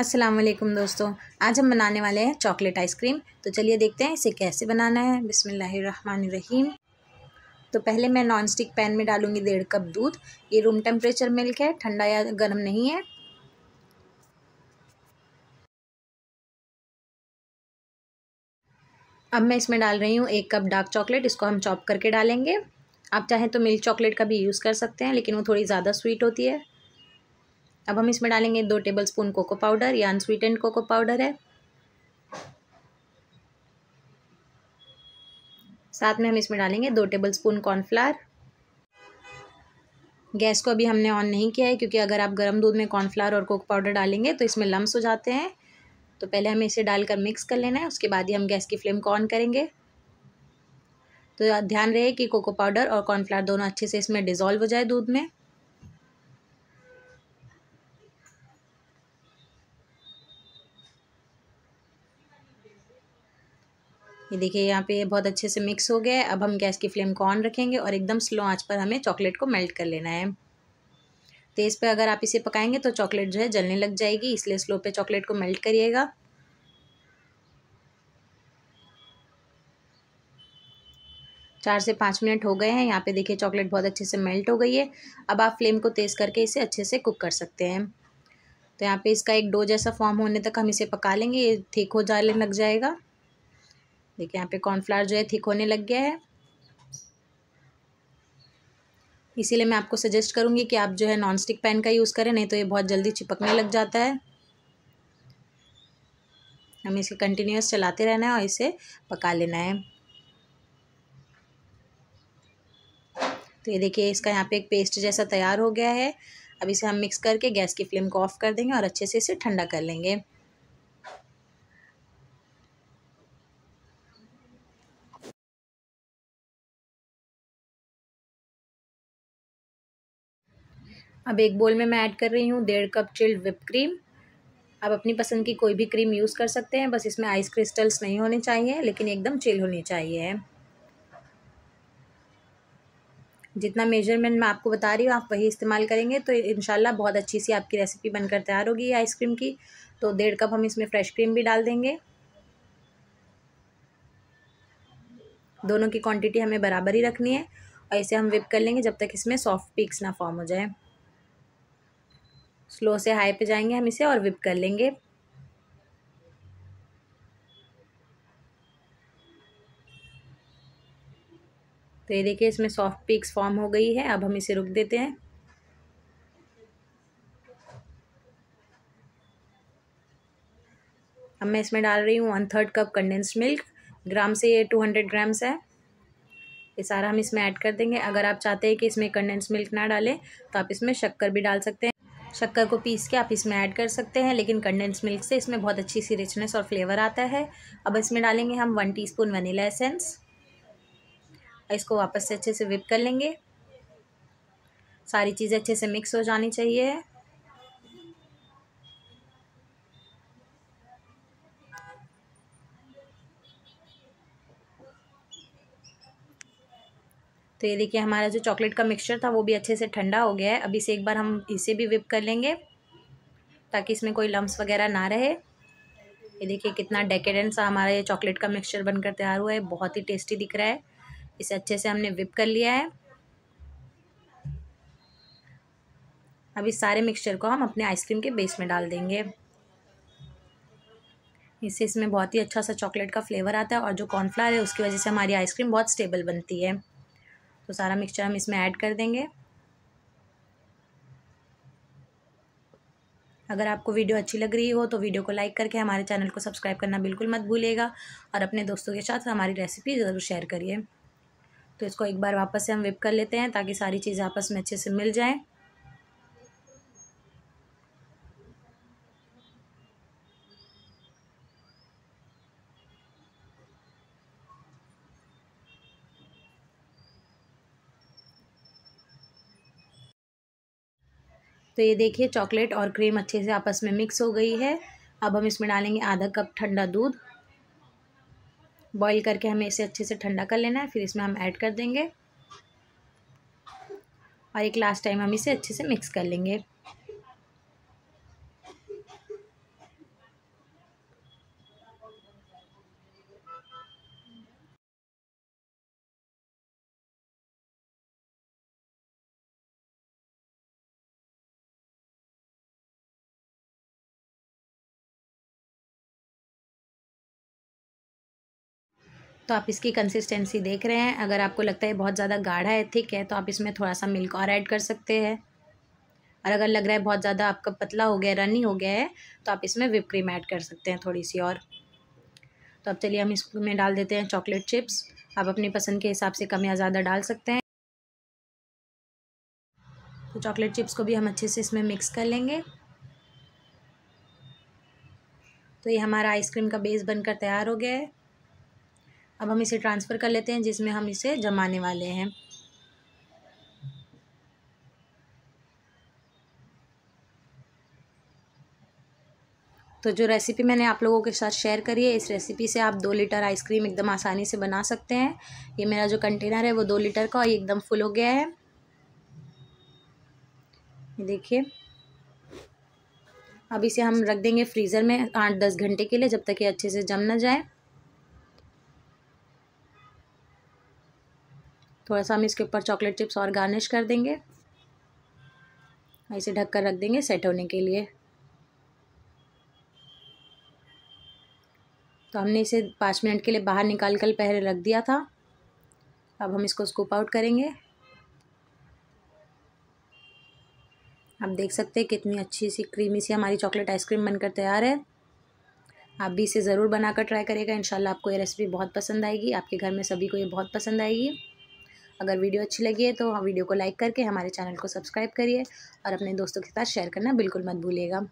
अस्सलाम वालेकुम दोस्तों आज हम बनाने वाले हैं चॉकलेट आइसक्रीम तो चलिए देखते हैं इसे कैसे बनाना है बिसमीम तो पहले मैं नॉन स्टिक पैन में डालूंगी डेढ़ कप दूध ये रूम टेम्परेचर मिल्क है ठंडा या गर्म नहीं है अब मैं इसमें डाल रही हूँ एक कप डार्क चॉकलेट इसको हम चॉप करके डालेंगे आप चाहें तो मिल्क चॉकलेट का भी यूज़ कर सकते हैं लेकिन वो थोड़ी ज़्यादा स्वीट होती है अब हम इसमें डालेंगे दो टेबल स्पून कोको पाउडर या अनस्वीटेंड कोको पाउडर है साथ में हम इसमें डालेंगे दो टेबल स्पून कॉर्नफ्लावर गैस को अभी हमने ऑन नहीं किया है क्योंकि अगर आप गर्म दूध में कॉर्नफ्लावर और कोको पाउडर डालेंगे तो इसमें लम्स हो जाते हैं तो पहले हमें इसे डालकर मिक्स कर लेना है उसके बाद ही हम गैस की फ्लेम को ऑन करेंगे तो ध्यान रहे कि कोको पाउडर और कॉर्नफ्लावर दोनों अच्छे से इसमें डिज़ोल्व हो जाए दूध में ये देखिए यहाँ पे बहुत अच्छे से मिक्स हो गया है अब हम गैस की फ्लेम को ऑन रखेंगे और एकदम स्लो आंच पर हमें चॉकलेट को मेल्ट कर लेना है तेज़ तो पे अगर आप इसे पकाएंगे तो चॉकलेट जो है जलने लग जाएगी इसलिए स्लो पे चॉकलेट को मेल्ट करिएगा चार से पाँच मिनट हो गए हैं यहाँ पे देखिए चॉकलेट बहुत अच्छे से मेल्ट हो गई है अब आप फ्लेम को तेज़ करके इसे अच्छे से कुक कर सकते हैं तो यहाँ पे इसका एक डो जैसा फॉर्म होने तक हम इसे पका लेंगे ये ठीक हो जाने लग जाएगा देखिए यहाँ पे कॉर्नफ्लावर जो है थिक होने लग गया है इसीलिए मैं आपको सजेस्ट करूँगी कि आप जो है नॉन स्टिक पैन का यूज़ करें नहीं तो ये बहुत जल्दी चिपकने लग जाता है हमें इसे कंटिन्यूस चलाते रहना है और इसे पका लेना है तो ये देखिए इसका यहाँ पे एक पेस्ट जैसा तैयार हो गया है अब इसे हम मिक्स करके गैस की फ्लेम को ऑफ़ कर देंगे और अच्छे से इसे ठंडा कर लेंगे अब एक बोल में मैं ऐड कर रही हूँ डेढ़ कप चिल्ड विप क्रीम आप अपनी पसंद की कोई भी क्रीम यूज़ कर सकते हैं बस इसमें आइस क्रिस्टल्स नहीं होने चाहिए लेकिन एकदम चिल होने चाहिए जितना मेजरमेंट मैं आपको बता रही हूँ आप वही इस्तेमाल करेंगे तो इन बहुत अच्छी सी आपकी रेसिपी बनकर तैयार होगी आइसक्रीम की तो डेढ़ कप हम इसमें फ्रेश क्रीम भी डाल देंगे दोनों की क्वांटिटी हमें बराबर ही रखनी है और इसे हम विप कर लेंगे जब तक इसमें सॉफ्ट पीक्स ना फॉर्म हो जाए स्लो से हाई पे जाएंगे हम इसे और विप कर लेंगे तो ये देखिए इसमें सॉफ्ट पीक्स फॉर्म हो गई है अब हम इसे रुक देते हैं अब मैं इसमें डाल रही हूँ one third cup condensed milk gram से ये टू हंड्रेड ग्राम्स है ये सारा हम इसमें ऐड कर देंगे अगर आप चाहते हैं कि इसमें कंडेंस मिल्क ना डालें तो आप इसमें शक्कर भी डाल सकते हैं शक्कर को पीस के आप इसमें ऐड कर सकते हैं लेकिन कंडेंस मिल्क से इसमें बहुत अच्छी सी रिचनेस और फ्लेवर आता है अब इसमें डालेंगे हम वन टीस्पून वनीला एसेंस इसको वापस से अच्छे से विप कर लेंगे सारी चीज़ें अच्छे से मिक्स हो जानी चाहिए तो ये देखिए हमारा जो चॉकलेट का मिक्सचर था वो भी अच्छे से ठंडा हो गया है अभी से एक बार हम इसे भी विप कर लेंगे ताकि इसमें कोई लम्ब वगैरह ना रहे ये देखिए कितना डेकेडेंट सा हमारा ये चॉकलेट का मिक्सचर बनकर तैयार हुआ है बहुत ही टेस्टी दिख रहा है इसे अच्छे से हमने विप कर लिया है अब इस सारे मिक्सचर को हम अपने आइसक्रीम के बेस में डाल देंगे इससे इसमें बहुत ही अच्छा सा चॉकलेट का फ्लेवर आता है और जो कॉर्नफ्लावर है उसकी वजह से हमारी आइसक्रीम बहुत स्टेबल बनती है तो सारा मिक्सचर हम इसमें ऐड कर देंगे अगर आपको वीडियो अच्छी लग रही हो तो वीडियो को लाइक करके हमारे चैनल को सब्सक्राइब करना बिल्कुल मत भूलिएगा और अपने दोस्तों के साथ हमारी रेसिपी ज़रूर शेयर करिए तो इसको एक बार वापस से हम विप कर लेते हैं ताकि सारी चीज़ें आपस में अच्छे से मिल जाएँ तो ये देखिए चॉकलेट और क्रीम अच्छे से आपस में मिक्स हो गई है अब हम इसमें डालेंगे आधा कप ठंडा दूध बॉईल करके हमें इसे अच्छे से ठंडा कर लेना है फिर इसमें हम ऐड कर देंगे और एक लास्ट टाइम हम इसे अच्छे से मिक्स कर लेंगे तो आप इसकी कंसिस्टेंसी देख रहे हैं अगर आपको लगता है बहुत ज़्यादा गाढ़ा है थिक है तो आप इसमें थोड़ा सा मिल्क और ऐड कर सकते हैं और अगर लग रहा है बहुत ज़्यादा आपका पतला हो गया रनी हो गया है तो आप इसमें विप क्रीम ऐड कर सकते हैं थोड़ी सी और तो अब चलिए हम इसमें डाल देते हैं चॉकलेट चिप्स आप अपनी पसंद के हिसाब से कम या ज़्यादा डाल सकते हैं तो चॉकलेट चिप्स को भी हम अच्छे से इसमें मिक्स कर लेंगे तो ये हमारा आइसक्रीम का बेस बनकर तैयार हो गया है अब हम इसे ट्रांसफ़र कर लेते हैं जिसमें हम इसे जमाने वाले हैं तो जो रेसिपी मैंने आप लोगों के साथ शेयर करी है इस रेसिपी से आप दो लीटर आइसक्रीम एकदम आसानी से बना सकते हैं ये मेरा जो कंटेनर है वो दो लीटर का और ये एकदम फुल हो गया है देखिए अब इसे हम रख देंगे फ्रीज़र में आठ दस घंटे के लिए जब तक ये अच्छे से जम ना जाए थोड़ा सा हम इसके ऊपर चॉकलेट चिप्स और गार्निश कर देंगे इसे ढक कर रख देंगे सेट होने के लिए तो हमने इसे पाँच मिनट के लिए बाहर निकाल कर पहले रख दिया था अब हम इसको स्कूप आउट करेंगे आप देख सकते हैं कितनी अच्छी सी क्रीमी सी हमारी चॉकलेट आइसक्रीम बनकर तैयार है आप भी इसे ज़रूर बनाकर ट्राई करिएगा इंशाल्लाह आपको ये रेसिपी बहुत पसंद आएगी आपके घर में सभी को ये बहुत पसंद आएगी अगर वीडियो अच्छी लगी है तो हाँ, वीडियो को लाइक करके हमारे चैनल को सब्सक्राइब करिए और अपने दोस्तों के साथ शेयर करना बिल्कुल मत भूलिएगा